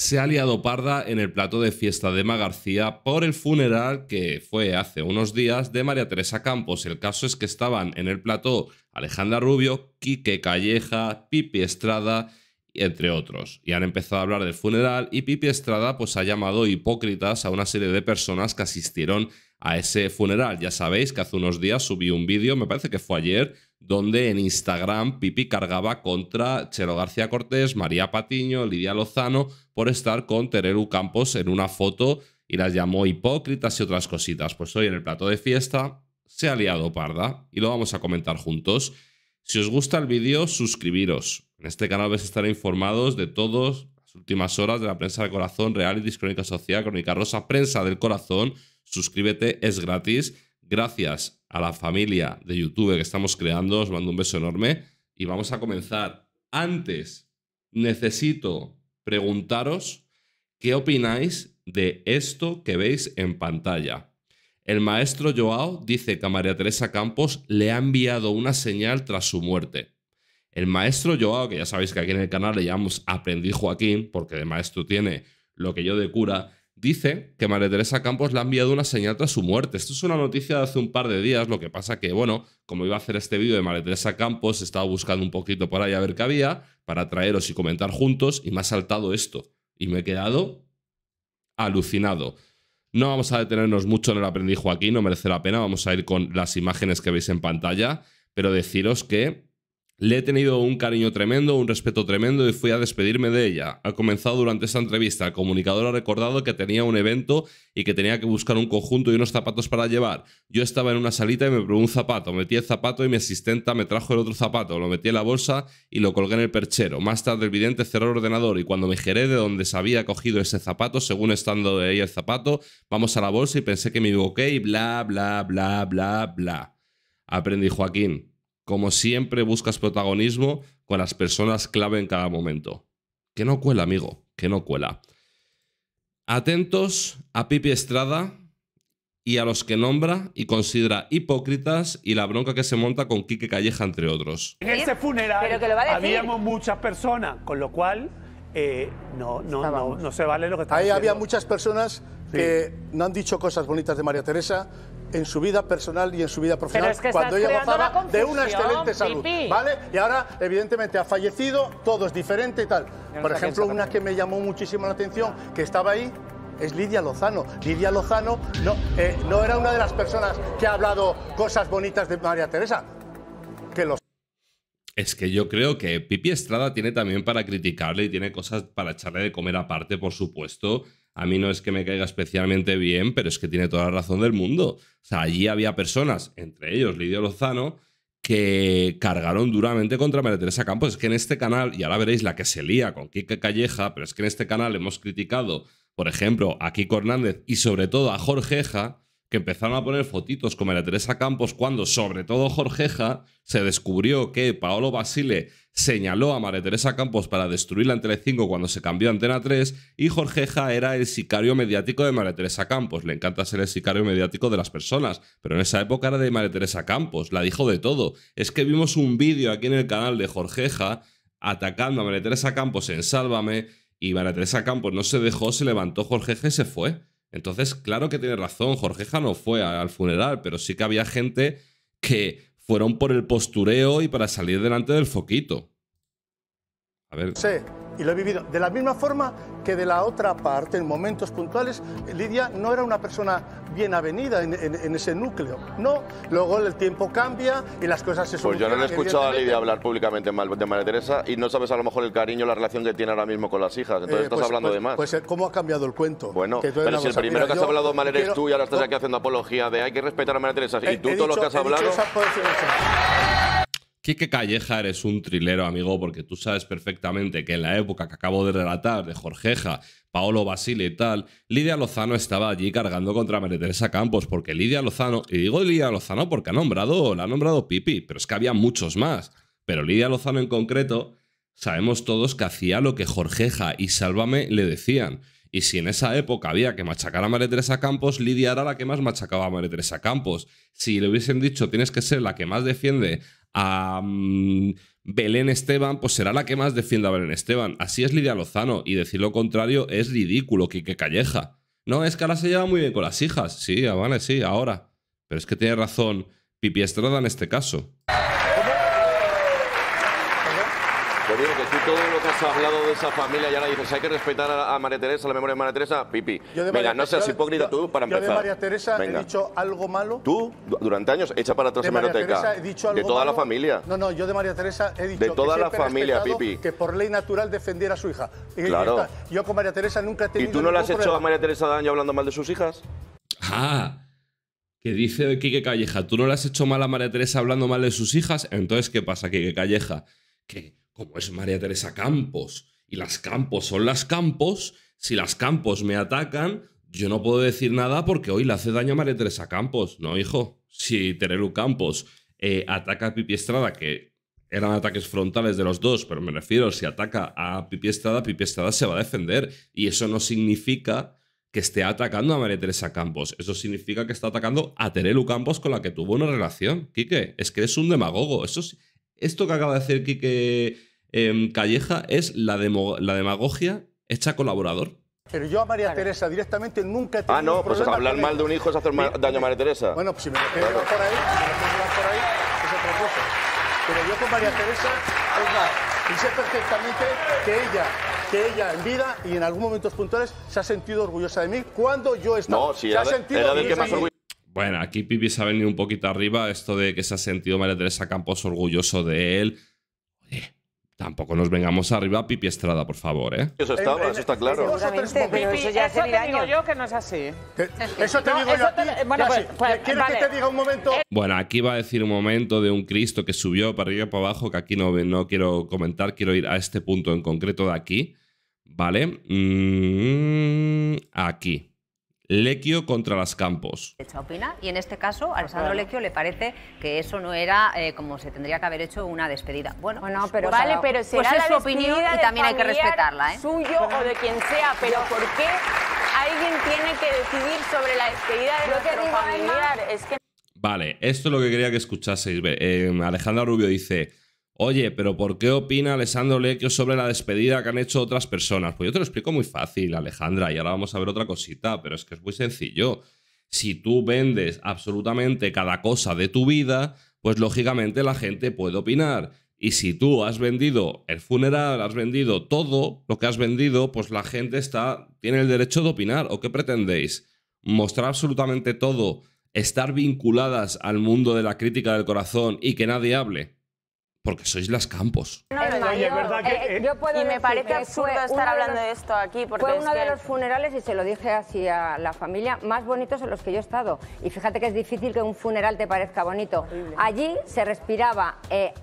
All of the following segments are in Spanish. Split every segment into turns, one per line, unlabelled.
se ha liado parda en el plato de fiesta de Emma García por el funeral que fue hace unos días de María Teresa Campos. El caso es que estaban en el plato Alejandra Rubio, Quique Calleja, Pipi Estrada, entre otros. Y han empezado a hablar del funeral y Pipi Estrada pues ha llamado hipócritas a una serie de personas que asistieron a ese funeral. Ya sabéis que hace unos días subí un vídeo, me parece que fue ayer, donde en Instagram Pipi cargaba contra Chelo García Cortés, María Patiño, Lidia Lozano, por estar con Tereru Campos en una foto y las llamó hipócritas y otras cositas. Pues hoy en el plato de fiesta se ha liado parda y lo vamos a comentar juntos. Si os gusta el vídeo, suscribiros. En este canal vais a estar informados de todas las últimas horas de la prensa del corazón, y crónica social, crónica rosa, prensa del corazón. Suscríbete, es gratis gracias a la familia de YouTube que estamos creando. Os mando un beso enorme y vamos a comenzar. Antes, necesito preguntaros qué opináis de esto que veis en pantalla. El maestro Joao dice que a María Teresa Campos le ha enviado una señal tras su muerte. El maestro Joao, que ya sabéis que aquí en el canal le llamamos Aprendiz Joaquín, porque de maestro tiene lo que yo de cura, dice que María Teresa Campos le ha enviado una señal tras su muerte. Esto es una noticia de hace un par de días, lo que pasa que, bueno, como iba a hacer este vídeo de María Teresa Campos, estaba buscando un poquito por ahí a ver qué había, para traeros y comentar juntos, y me ha saltado esto. Y me he quedado alucinado. No vamos a detenernos mucho en el aprendiz Joaquín, no merece la pena, vamos a ir con las imágenes que veis en pantalla, pero deciros que le he tenido un cariño tremendo, un respeto tremendo y fui a despedirme de ella. Ha comenzado durante esta entrevista. El comunicador ha recordado que tenía un evento y que tenía que buscar un conjunto y unos zapatos para llevar. Yo estaba en una salita y me probé un zapato. Metí el zapato y mi asistenta me trajo el otro zapato. Lo metí en la bolsa y lo colgué en el perchero. Más tarde el vidente cerró el ordenador y cuando me giré de donde se había cogido ese zapato, según estando de ahí el zapato, vamos a la bolsa y pensé que me equivoqué y bla, bla, bla, bla, bla. Aprendí Joaquín como siempre buscas protagonismo con las personas clave en cada momento. Que no cuela, amigo, que no cuela. Atentos a Pipi Estrada y a los que nombra y considera hipócritas y la bronca que se monta con Quique Calleja, entre otros.
En ese funeral habíamos muchas personas, con lo cual eh, no, no, se vale lo que está Ahí había muchas personas que no han dicho cosas bonitas de María Teresa, en su vida personal y en su vida profesional cuando ella gozaba de una excelente salud, ¿vale? Y ahora, evidentemente, ha fallecido, todo es diferente y tal. Por ejemplo, una que me llamó muchísimo la atención, que estaba ahí, es Lidia Lozano. Lidia Lozano no, eh, no era una de las personas que ha hablado cosas bonitas de María Teresa. Que los...
Es que yo creo que Pipi Estrada tiene también para criticarle y tiene cosas para echarle de comer aparte, por supuesto a mí no es que me caiga especialmente bien, pero es que tiene toda la razón del mundo. O sea, allí había personas, entre ellos Lidio Lozano, que cargaron duramente contra María Teresa Campos. Es que en este canal, y ahora veréis la que se lía con Kike Calleja, pero es que en este canal hemos criticado, por ejemplo, a Kiko Hernández y sobre todo a Jorgeja que empezaron a poner fotitos con María Teresa Campos cuando, sobre todo Jorgeja, se descubrió que Paolo Basile señaló a María Teresa Campos para destruir la en 5 cuando se cambió a Antena 3 y Jorgeja era el sicario mediático de María Teresa Campos. Le encanta ser el sicario mediático de las personas, pero en esa época era de María Teresa Campos, la dijo de todo. Es que vimos un vídeo aquí en el canal de Jorgeja atacando a María Teresa Campos en Sálvame y María Teresa Campos no se dejó, se levantó Jorgeja y se fue. Entonces, claro que tiene razón, Jorgeja no fue al funeral, pero sí que había gente que fueron por el postureo y para salir delante del foquito. A ver. Sí
y lo he vivido. De la misma forma que de la otra parte, en momentos puntuales, Lidia no era una persona bien avenida en, ese núcleo. No, luego el tiempo cambia y las cosas se Pues yo no he escuchado a Lidia hablar públicamente mal de María Teresa y no sabes a lo mejor el cariño, la relación que tiene ahora mismo con las hijas. Entonces eh, estás pues, hablando pues, de más. Pues eh, cómo ha cambiado el cuento. Bueno, pero si el primero que has hablado mal eres tú y ahora estás aquí
haciendo apología de hay que respetar a María Teresa y tú todo lo que has hablado que Calleja eres un trilero, amigo, porque tú sabes perfectamente que en la época que acabo de relatar de Jorgeja, Paolo Basile y tal, Lidia Lozano estaba allí cargando contra María Teresa Campos, porque Lidia Lozano, y digo Lidia Lozano porque ha nombrado, la ha nombrado Pipi, pero es que había muchos más. Pero Lidia Lozano en concreto, sabemos todos que hacía lo que Jorgeja y Sálvame le decían. Y si en esa época había que machacar a María Teresa Campos, Lidia era la que más machacaba a María Teresa Campos. Si le hubiesen dicho tienes que ser la que más defiende a mm, Belén Esteban, pues será la que más defienda a Belén Esteban. Así es Lidia Lozano. Y decir lo contrario es ridículo, Quique Calleja. No, es que ahora se lleva muy bien con las hijas. Sí, ah, vale, sí, ahora. Pero es que tiene razón Pipi Estrada en este caso. has hablado de esa familia y ahora dices, hay que respetar a, María Teresa, la memoria de María Teresa, pipi. Venga, no seas hipócrita tú para empezar. Yo de María
Teresa he dicho algo malo. Tú, durante
años, hecha para atrás de toda la familia.
No, no, yo de María Teresa he dicho de toda la familia, pipi. que por ley natural defendiera a su hija. claro. Yo con María Teresa nunca he tenido ¿Y tú no le has hecho a
María Teresa daño hablando mal de sus hijas? ¡Ah! que dice Quique Calleja, tú no le has hecho mal a María Teresa hablando mal de sus hijas, entonces ¿qué pasa, Quique Calleja? Que como es María Teresa Campos, y las Campos son las Campos, si las Campos me atacan, yo no puedo decir nada porque hoy le hace daño a María Teresa Campos, ¿no, hijo? Si Terelu Campos eh, ataca a Pipi Estrada, que eran ataques frontales de los dos, pero me refiero, si ataca a Pipi Estrada, Pipi Estrada se va a defender. Y eso no significa que esté atacando a María Teresa Campos. Eso significa que está atacando a Terelu Campos con la que tuvo una relación. Quique, es que es un demagogo. Eso sí. Esto que acaba de hacer Quique em, Calleja es la, demagogia hecha colaborador.
Pero yo a María Teresa directamente nunca he
tenido Ah, no, pues hablar mal de un hijo es hacer daño a María Teresa. Bueno,
pues si me lo por ahí, si me lo por ahí, es otra cosa. Pero yo con María Teresa, es más, y sé perfectamente que ella, que ella en vida y en algunos momentos puntuales se ha sentido orgullosa de mí cuando yo estaba. No, sí, si se era, ha sentido del que más
bueno, aquí Pipi se ha venido un poquito arriba, esto de que se ha sentido María Teresa Campos orgulloso de él. Oye, Tampoco nos vengamos arriba, Pipi Estrada, por favor, ¿eh?
Eso estaba, eso está claro. eso, eso te digo yo que no es así. Eso te digo yo Bueno, pues, pues que te diga un momento? Eh,
bueno, aquí va a decir un momento de un Cristo que subió para arriba y para abajo, que aquí no, no quiero comentar, quiero ir a este punto en concreto de aquí, ¿vale? Mm, aquí. Lequio contra las Campos.
opina y en este caso a Alessandro Lequio le parece que eso no era eh, como se tendría que haber hecho una despedida. Bueno, pero pues, vale, pues, pero pues es su opinión y también hay que respetarla, ¿eh? Suyo o de quien sea, pero ¿por qué alguien tiene que decidir sobre la despedida de nuestro familiar? Es que...
Vale, esto es lo que quería que escuchaseis. Eh, Alejandra Rubio dice. Oye, pero ¿por qué opina Alessandro Lecchio sobre la despedida que han hecho otras personas? Pues yo te lo explico muy fácil, Alejandra, y ahora vamos a ver otra cosita, pero es que es muy sencillo. Si tú vendes absolutamente cada cosa de tu vida, pues lógicamente la gente puede opinar. Y si tú has vendido el funeral, has vendido todo lo que has vendido, pues la gente está, tiene el derecho de opinar. ¿O qué pretendéis? ¿Mostrar absolutamente todo? ¿Estar vinculadas al mundo de la crítica del corazón y que nadie hable? Porque sois las campos. No, es y me parece absurdo estar hablando de, esto aquí. Porque fue uno de los
funerales, y se lo dije así a la familia, más bonitos en los que yo he estado. Y fíjate que es difícil que un funeral te parezca bonito. Allí se respiraba eh,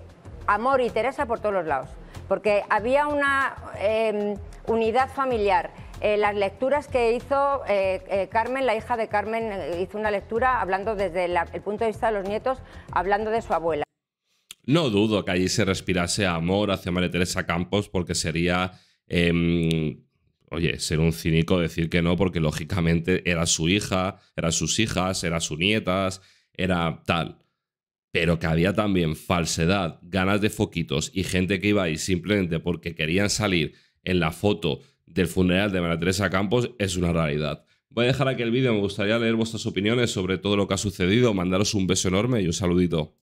amor y Teresa por todos los lados. Porque había una eh, unidad familiar. Eh, las lecturas que hizo Carmen, la hija de Carmen, hizo una lectura hablando desde el punto de vista de los nietos, hablando de su abuela.
No dudo que allí se respirase amor hacia María Teresa Campos porque sería... Em, oye, ser un cínico decir que no, porque lógicamente era su hija, eran sus hijas, eran sus nietas, era tal. Pero que había también falsedad, ganas de foquitos y gente que iba ahí simplemente porque querían salir en la foto del funeral de María Teresa Campos es una realidad. Voy a dejar aquí el vídeo, me gustaría leer vuestras opiniones sobre todo lo que ha sucedido, mandaros un beso enorme y un saludito.